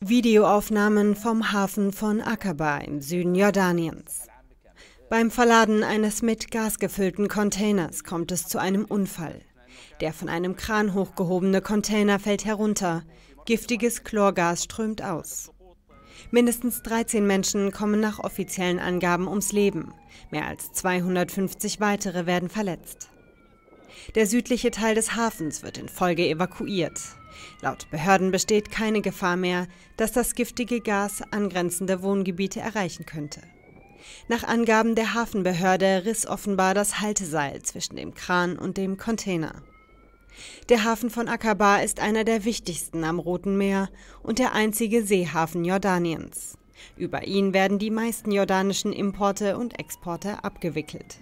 Videoaufnahmen vom Hafen von Aqaba im Süden Jordaniens. Beim Verladen eines mit Gas gefüllten Containers kommt es zu einem Unfall. Der von einem Kran hochgehobene Container fällt herunter. Giftiges Chlorgas strömt aus. Mindestens 13 Menschen kommen nach offiziellen Angaben ums Leben. Mehr als 250 weitere werden verletzt. Der südliche Teil des Hafens wird in Folge evakuiert. Laut Behörden besteht keine Gefahr mehr, dass das giftige Gas angrenzende Wohngebiete erreichen könnte. Nach Angaben der Hafenbehörde riss offenbar das Halteseil zwischen dem Kran und dem Container. Der Hafen von Akaba ist einer der wichtigsten am Roten Meer und der einzige Seehafen Jordaniens. Über ihn werden die meisten jordanischen Importe und Exporte abgewickelt.